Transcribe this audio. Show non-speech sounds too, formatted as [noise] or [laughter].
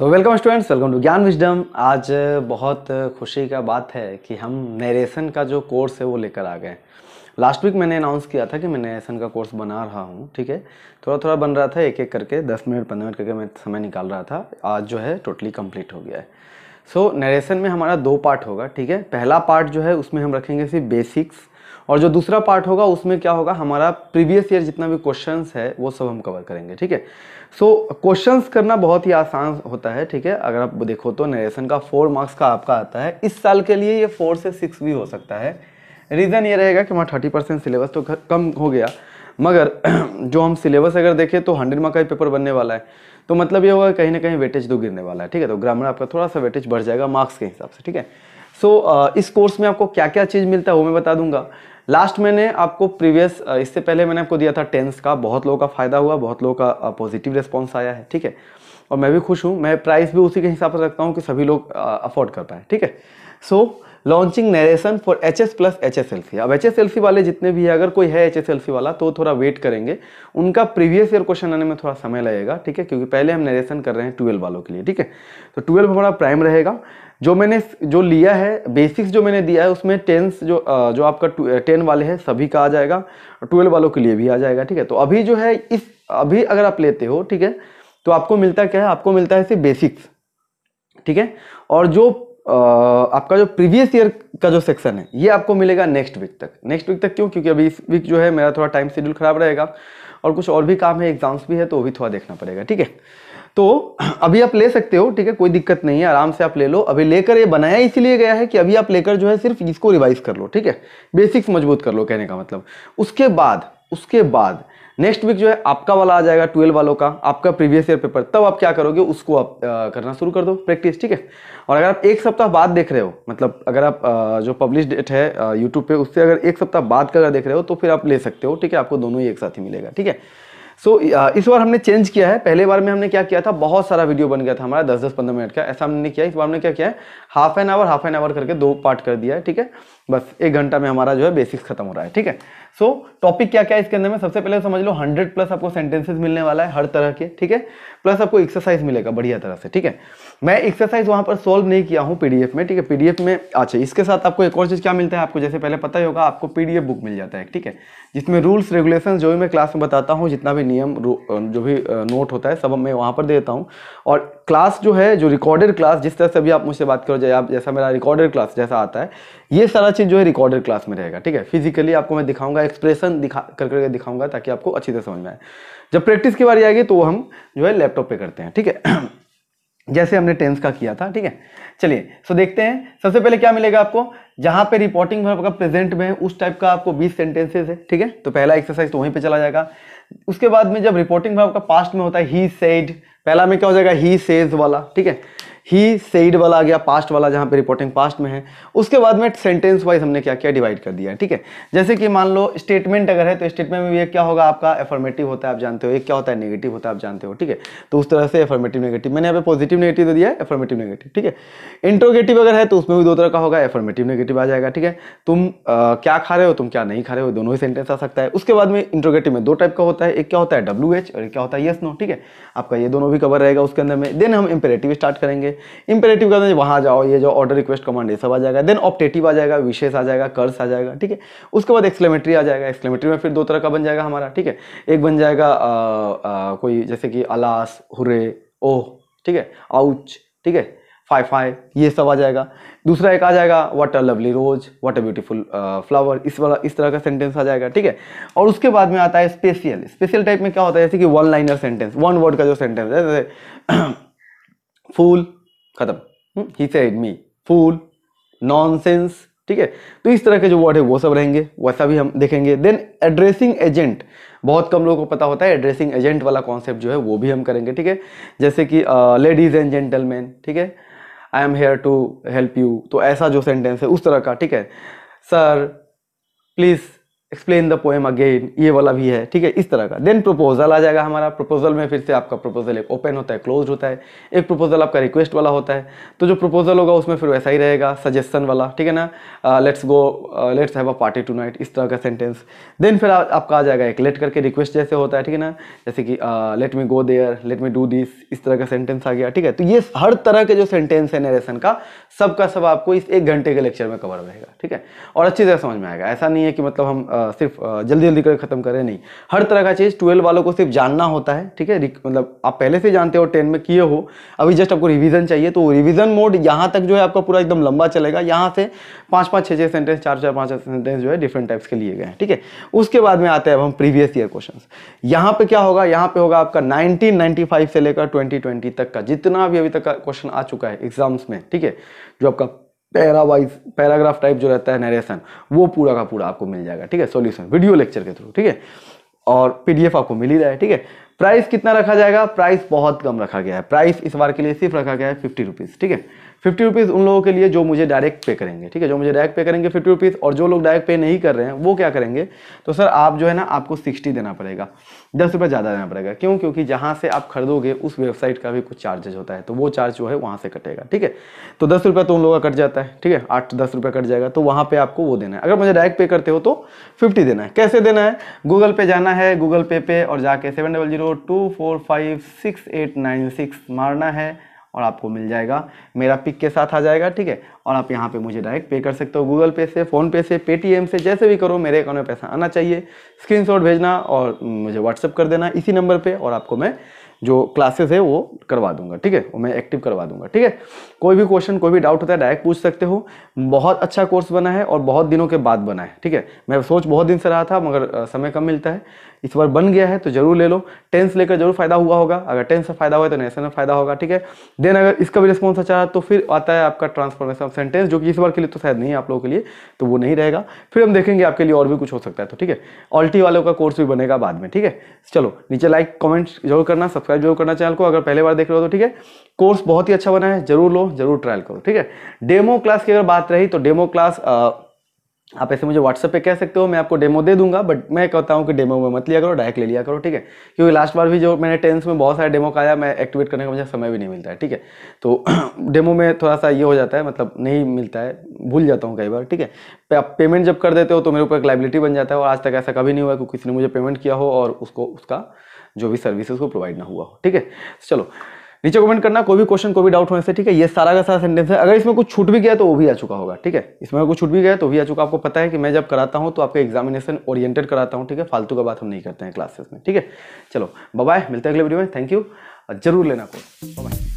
so welcome students welcome to Gyan wisdom आज बहुत खुशी का बात है कि हम नरेशन का जो कोर्स है वो लेकर आ गए लास्ट वीक मैंने अनाउंस किया था कि मैं नरेशन का कोर्स बना रहा हूँ ठीक है थोड़ा थोड़ा बन रहा था एक एक करके दस मिनट पंद्रह मिनट करके मैं समय निकाल रहा था आज जो है टोटली कम्प्लीट हो गया है सो so, नरेशन में हमारा दो पार्ट होगा ठीक है पहला पार्ट जो है उसमें हम रखेंगे सिर्फ बेसिक्स और जो दूसरा पार्ट होगा उसमें क्या होगा हमारा प्रीवियस ईयर जितना भी क्वेश्चन है वो सब हम कवर करेंगे ठीक है सो क्वेश्चन करना बहुत ही आसान होता है ठीक है अगर आप देखो तो नरेशन का फोर मार्क्स का आपका आता है इस साल के लिए ये फोर से सिक्स भी हो सकता है रीज़न ये रहेगा कि हमारा थर्टी परसेंट सिलेबस तो कम हो गया मगर [clears throat] जो हम सिलेबस अगर देखें तो हंड्रेड मार्क का पेपर बनने वाला है तो मतलब ये होगा कहीं ना कहीं वेटेज तो गिरने वाला है ठीक है तो ग्रामर आपका थोड़ा सा वेटेज बढ़ जाएगा मार्क्स के हिसाब से ठीक है सो so, इस कोर्स में आपको क्या क्या चीज़ मिलता है वो मैं बता दूंगा लास्ट मैंने आपको प्रीवियस इससे पहले मैंने आपको दिया था टेंस का बहुत लोगों का फ़ायदा हुआ बहुत लोगों का पॉजिटिव रिस्पॉन्स आया है ठीक है और मैं भी खुश हूँ मैं प्राइस भी उसी के हिसाब से रखता हूँ कि सभी लोग अफोर्ड कर पाए ठीक है so so, launching narration for H S plus H S L C अब एच एस एल सी वाले जितने भी है अगर कोई है एच एस एल सी वाला तो थोड़ा वेट करेंगे उनका प्रीवियस ईयर क्वेश्चन आने में थोड़ा समय लगेगा ठीक है क्योंकि पहले हम नरेशन कर रहे हैं ट्वेल्व वालों के लिए ठीक है तो ट्वेल्व हमारा प्राइम रहेगा जो मैंने जो लिया है बेसिक्स जो मैंने दिया है उसमें टेंस जो जो आपका टेन वाले हैं सभी का आ जाएगा ट्वेल्व वालों के लिए भी आ जाएगा ठीक है तो अभी जो है इस अभी अगर आप लेते हो ठीक है तो आपको मिलता क्या है आपको मिलता है सिर्फ बेसिक्स ठीक है और जो आपका जो प्रीवियस ईयर का जो सेक्शन है ये आपको मिलेगा नेक्स्ट वीक तक नेक्स्ट वीक तक क्यों क्योंकि अभी इस वीक जो है मेरा थोड़ा टाइम शेड्यूल खराब रहेगा और कुछ और भी काम है एग्जाम्स भी है तो वो भी थोड़ा देखना पड़ेगा ठीक है तो [clears throat] अभी आप ले सकते हो ठीक है कोई दिक्कत नहीं है आराम से आप ले लो अभी लेकर ये बनाया इसीलिए गया है कि अभी आप लेकर जो है सिर्फ इसको रिवाइज कर लो ठीक है बेसिक्स मजबूत कर लो कहने का मतलब उसके बाद उसके बाद नेक्स्ट वीक जो है आपका वाला आ जाएगा ट्वेल्व वालों का आपका प्रीवियस ईयर पेपर तब आप क्या करोगे उसको आप आ, करना शुरू कर दो प्रैक्टिस ठीक है और अगर आप एक सप्ताह बाद देख रहे हो मतलब अगर आप आ, जो पब्लिश डेट है यूट्यूब पे उससे अगर एक सप्ताह बाद का अगर देख रहे हो तो फिर आप ले सकते हो ठीक है आपको दोनों ही एक साथ ही मिलेगा ठीक है सो इस बार हमने चेंज किया है पहले बार में हमने क्या किया था बहुत सारा वीडियो बन गया था हमारा दस दस पंद्रह मिनट का ऐसा हमने किया इस बार हमने क्या किया है half an hour half an hour करके दो पार्ट कर दिया है ठीक है बस एक घंटा में हमारा जो है बेसिक्स खत्म हो रहा है ठीक है सो so, टॉपिक क्या क्या है इसके अंदर में सबसे पहले तो समझ लो हंड्रेड प्लस आपको सेंटेंसेस मिलने वाला है हर तरह के ठीक है प्लस आपको एक्सरसाइज मिलेगा बढ़िया तरह से ठीक है मैं एक्सरसाइज वहाँ पर सॉल्व नहीं किया हूँ पीडीएफ में ठीक है पीडीएफ में अच्छा इसके साथ आपको एक और चीज़ क्या मिलता है आपको जैसे पहले पता ही होगा आपको पीडीएफ बुक मिल जाता है ठीक है जिसमें रूल्स रेगुलेशन जो भी मैं क्लास में बताता हूँ जितना भी नियम जो भी नोट होता है सब मैं वहाँ पर देता हूँ और क्लास जो है जो रिकॉर्डेड क्लास जिस तरह से अभी आप मुझसे बात करो जैसा मेरा रिकॉर्डेड क्लास जैसा आता है ये सारा चीज़ जो है रिकॉर्डेड क्लास में रहेगा ठीक है फिजिकली आपको मैं दिखाऊंगा एक्सप्रेशन दिखा करके कर दिखाऊंगा ताकि आपको अच्छी तरह समझ में आए जब प्रैक्टिस की बारी आएगी तो हम जो है लैपटॉप पे करते हैं ठीक है [clears throat] जैसे हमने टेंस का किया था ठीक है चलिए सो देखते हैं सबसे पहले क्या मिलेगा आपको जहां पे रिपोर्टिंग आपका प्रेजेंट में है उस टाइप का आपको 20 सेंटेंसेस है ठीक है तो पहला एक्सरसाइज तो वहीं पे चला जाएगा उसके बाद में जब रिपोर्टिंग में आपका पास्ट में होता है ही सेड पहला में क्या हो जाएगा ही सेज वाला ठीक है ही सेड वाला आ गया पास्ट वाला जहाँ पे रिपोर्टिंग पास्ट में है उसके बाद में सेंटेंस वाइज हमने क्या किया डिवाइड कर दिया ठीक है जैसे कि मान लो स्टेटमेंट अगर है तो स्टेटमेंट में भी क्या होगा आपका एफर्मेटिव होता है आप जानते हो एक क्या होता है नेगेटिव होता है आप जानते हो ठीक है तो उस तरह से एफर्मेटिव नेगेटिव मैंने यहाँ पे पॉजिटिव नेगेटिव दे दिया एफॉर्मेटिव एफर्मेटिव नेगेटिव ठीक है इंट्रोगेटिव अगर है तो उसमें भी दो तरह का होगा एफर्मेटिव नेगेटिव आ जाएगा ठीक है तुम क्या खा रहे हो तुम क्या नहीं खा रहे हो दोनों ही सेंटेंस आ सकता है उसके बाद में इंट्रोगेटिव में दो टाइप का होता है एक क्या होता है डब्ल्यू और एक क्या होता है यस नो ठीक है आपका ये दोनों भी कवर रहेगा उसके अंदर में देन हम इंपेरेटिव स्टार्ट करेंगे इंपेरेटिव कहते हैं वहाँ जाओ ये जो ऑर्डर रिक्वेस्ट कमांड ये सब आ जाएगा देन ऑप्टेटिव आ जाएगा विशेष आ जाएगा कर्स आ जाएगा ठीक है उसके बाद एक्सलेमेट्री आ जाएगा एक्सलेमेट्री में फिर दो तरह का बन जाएगा हमारा ठीक है एक बन जाएगा कोई जैसे कि अलास हुरे ओह ठीक है आउच ठीक है फाई फाई ये सब आ जाएगा दूसरा एक आ जाएगा what a lovely rose what a beautiful flower इस वाला इस तरह का सेंटेंस आ जाएगा ठीक है और उसके बाद में आता है स्पेशियल स्पेशल टाइप में क्या होता है जैसे कि one liner sentence one word का जो सेंटेंस है जैसे [coughs] फूल खत्म he said me fool nonsense ठीक है तो इस तरह के जो वर्ड है वो सब रहेंगे वैसा भी हम देखेंगे देन एड्रेसिंग एजेंट बहुत कम लोगों को पता होता है एड्रेसिंग एजेंट वाला कॉन्सेप्ट जो है वो भी हम करेंगे ठीक है जैसे कि लेडीज एंड जेंटलमैन ठीक है I am here to help you तो ऐसा जो सेंटेंस है उस तरह का ठीक है sir please explain the poem again ये वाला भी है ठीक है इस तरह का देन प्रपोजल आ जाएगा हमारा प्रपोजल में फिर से आपका प्रपोजल एक ओपन होता है क्लोज होता है एक प्रपोजल आपका रिक्वेस्ट वाला होता है तो जो प्रपोजल होगा उसमें फिर वैसा ही रहेगा सजेशन वाला ठीक है ना let's go let's have a party tonight इस तरह का सेंटेंस देन फिर आ, आपका आ जाएगा एक लेट करके रिक्वेस्ट जैसे होता है ठीक है ना जैसे कि let me go there let me do this इस तरह का सेंटेंस आ गया ठीक है तो ये हर तरह के जो सेंटेंस है नरेशन का सबका सब आपको इस एक घंटे के लेक्चर में कवर रहेगा ठीक है और अच्छी तरह समझ में आएगा ऐसा नहीं है कि मतलब हम uh, सिर्फ जल्दी जल्दी करके ख़त्म करें नहीं हर तरह का चीज़ ट्वेल्व वालों को सिर्फ जानना होता है ठीक है मतलब आप पहले से जानते हो टेन में किए हो अभी जस्ट आपको रिविज़न चाहिए तो रिविज़न मोड यहाँ तक जो है आपका पूरा एकदम लंबा चलेगा यहाँ से पाँच पाँच छः छः सेंटेंस चार चार पाँच सेंटेंस जो है डिफरेंट टाइप्स के लिए गए हैं ठीक है उसके बाद में आते हैं अब हम प्रीवियस ईयर क्वेश्चन यहाँ पर क्या होगा यहाँ पर होगा आपका नाइनटीन से लेकर ट्वेंटी तक का जितना भी अभी तक का क्वेश्चन आ चुका है एग्जाम्स में ठीक है जो आपका पैरा वाइज पैराग्राफ टाइप जो रहता है नरेशन वो पूरा का पूरा आपको मिल जाएगा ठीक है सोल्यूशन वीडियो लेक्चर के थ्रू ठीक है और पीडीएफ आपको मिल ही रहा है ठीक है प्राइस कितना रखा जाएगा प्राइस बहुत कम रखा गया है प्राइस इस बार के लिए सिर्फ रखा गया है फिफ्टी रुपीज़ ठीक है फिफ्टी रुपीज़ उन लोगों के लिए जो मुझे डायरेक्ट पे करेंगे ठीक है जो मुझे डायरेक्ट पे करेंगे फिफ्टी रुपीज़ और जो लोग डायरेक्ट पे नहीं कर रहे हैं वो क्या करेंगे तो सर आप जो है ना आपको सिक्सटी देना पड़ेगा दस रुपये ज़्यादा देना पड़ेगा क्यों क्योंकि जहाँ से आप खरीदोगे उस वेबसाइट का भी कुछ चार्जेज होता है तो वो चार्ज जो है वहाँ से कटेगा ठीक है तो दस रुपये तो उन लोगों का कट जाता है ठीक है आठ दस रुपये कट जाएगा तो वहाँ पर आपको वो देना है अगर मुझे डायरेक्ट पे करते हो तो फिफ्टी देना है कैसे देना है गूगल पे जाना है गूगल पे पे और जाके seven double zero two four five six eight nine six मारना है और आपको मिल जाएगा मेरा पिक के साथ आ जाएगा ठीक है और आप यहाँ पे मुझे डायरेक्ट पे कर सकते हो गूगल पे से फ़ोनपे से पेटीएम से जैसे भी करो मेरे अकाउंट में पैसा आना चाहिए स्क्रीनशॉट भेजना और मुझे व्हाट्सअप कर देना इसी नंबर पर और आपको मैं जो क्लासेस है वो करवा दूंगा ठीक है वो मैं एक्टिव करवा दूंगा ठीक है कोई भी क्वेश्चन कोई भी डाउट होता है डायरेक्ट पूछ सकते हो बहुत अच्छा कोर्स बना है और बहुत दिनों के बाद बना है ठीक है मैं सोच बहुत दिन से रहा था मगर समय कम मिलता है इस बार बन गया है तो जरूर ले लो टेंस लेकर जरूर फायदा हुआ होगा अगर टेंस से फायदा हुआ तो नेशन में फायदा होगा ठीक है देन अगर इसका भी रिस्पॉन्स अच्छा रहा तो फिर आता है आपका ट्रांसफॉर्मेशन ऑफ सेंटेंस जो कि इस बार के लिए तो शायद नहीं है आप लोगों के लिए तो वो नहीं रहेगा फिर हम देखेंगे आपके लिए और भी कुछ हो सकता है तो ठीक है ऑल्टी वालों का कोर्स भी बनेगा बाद में ठीक है चलो नीचे लाइक कॉमेंट जरूर करना सब्सक्राइब जरूर करना चैनल को अगर पहले बार देख रहे हो तो ठीक है कोर्स बहुत ही अच्छा बना है जरूर लो जरूर ट्रायल करो ठीक है डेमो क्लास की अगर बात रही तो डेमो क्लास आप ऐसे मुझे व्हाट्सएप पे कह सकते हो मैं आपको डेमो दे दूंगा बट मैं कहता हूँ कि डेमो में मत लिया करो डायरेक्ट ले लिया करो ठीक है क्योंकि लास्ट बार भी जो मैंने टेंस में बहुत सारे डेमो का आया मैं एक्टिवेट करने का मुझे समय भी नहीं मिलता है ठीक है तो डेमो [clears throat] में थोड़ा सा ये हो जाता है मतलब नहीं मिलता है भूल जाता हूँ कई बार ठीक है पे, आप पेमेंट जब कर देते हो तो मेरे ऊपर एक लाइबिलिटी बन जाता है और आज तक ऐसा कभी नहीं हुआ कि किसी ने मुझे पेमेंट किया हो और उसको उसका जो भी सर्विसेज को प्रोवाइड ना हुआ हो ठीक है तो चलो नीचे कमेंट करना कोई भी क्वेश्चन कोई भी डाउट होने से ठीक है ये सारा का सारा सेंटेंस है अगर इसमें कुछ छूट भी गया तो वो भी आ चुका होगा ठीक है इसमें कुछ छूट भी गया तो भी आ चुका आपको पता है कि मैं जब कराता हूँ तो आपके एग्जामिनेशन ओरिएंटेड कराता हूँ ठीक है फालतू का बात हम नहीं करते हैं क्लासेस में ठीक है चलो बाय मिलते हैं अगले वीडियो में थैंक यू जरूर लेना कोई बाय